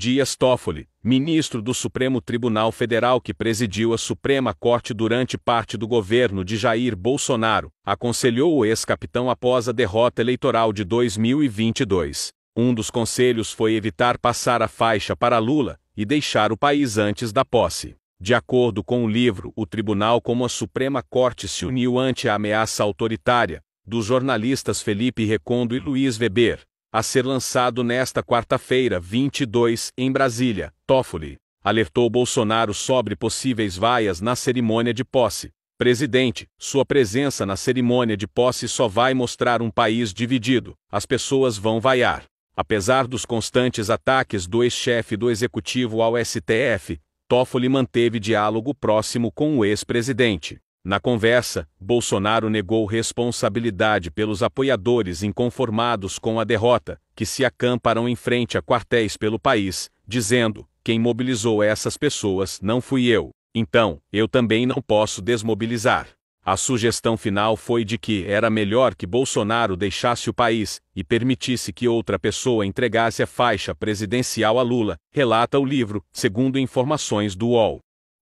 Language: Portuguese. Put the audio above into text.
Dias Toffoli, ministro do Supremo Tribunal Federal que presidiu a Suprema Corte durante parte do governo de Jair Bolsonaro, aconselhou o ex-capitão após a derrota eleitoral de 2022. Um dos conselhos foi evitar passar a faixa para Lula e deixar o país antes da posse. De acordo com o livro, o tribunal como a Suprema Corte se uniu ante a ameaça autoritária dos jornalistas Felipe Recondo e Luiz Weber, a ser lançado nesta quarta-feira, 22, em Brasília, Toffoli alertou Bolsonaro sobre possíveis vaias na cerimônia de posse. Presidente, sua presença na cerimônia de posse só vai mostrar um país dividido. As pessoas vão vaiar. Apesar dos constantes ataques do ex-chefe do executivo ao STF, Toffoli manteve diálogo próximo com o ex-presidente. Na conversa, Bolsonaro negou responsabilidade pelos apoiadores inconformados com a derrota, que se acamparam em frente a quartéis pelo país, dizendo: quem mobilizou essas pessoas não fui eu, então, eu também não posso desmobilizar. A sugestão final foi de que era melhor que Bolsonaro deixasse o país e permitisse que outra pessoa entregasse a faixa presidencial a Lula, relata o livro, segundo informações do UOL.